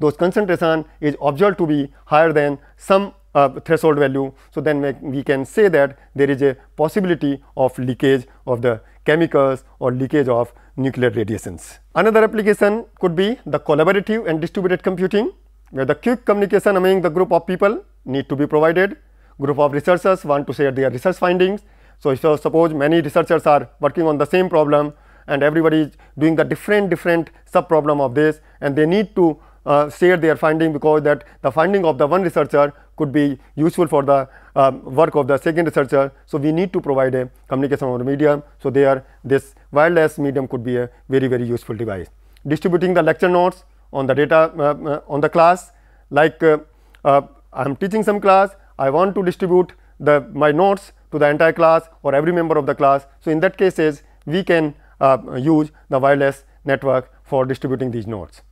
those concentration is observed to be higher than some uh, threshold value. So, then we can say that there is a possibility of leakage of the chemicals or leakage of nuclear radiations. Another application could be the collaborative and distributed computing, where the quick communication among the group of people need to be provided. Group of researchers want to share their research findings. So, so suppose many researchers are working on the same problem and everybody is doing the different different sub problem of this and they need to uh, share their finding because that the finding of the one researcher could be useful for the um, work of the second researcher. So, we need to provide a communication over medium. So, there this wireless medium could be a very very useful device. Distributing the lecture notes on the data uh, uh on the class like uh, uh, I am teaching some class I want to distribute the my notes to the entire class or every member of the class. So, in that cases we can uh, use the wireless network for distributing these notes.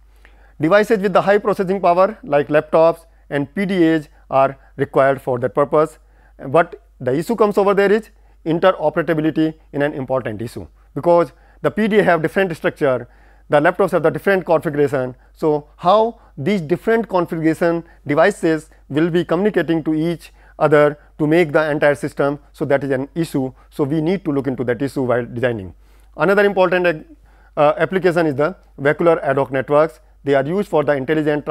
Devices with the high processing power like laptops and PDAs are required for that purpose, but the issue comes over there is interoperability in an important issue because the PDA have different structure, the laptops have the different configuration. So, how these different configuration devices will be communicating to each other to make the entire system. So, that is an issue. So, we need to look into that issue while designing. Another important uh, application is the vehicular ad hoc networks they are used for the intelligent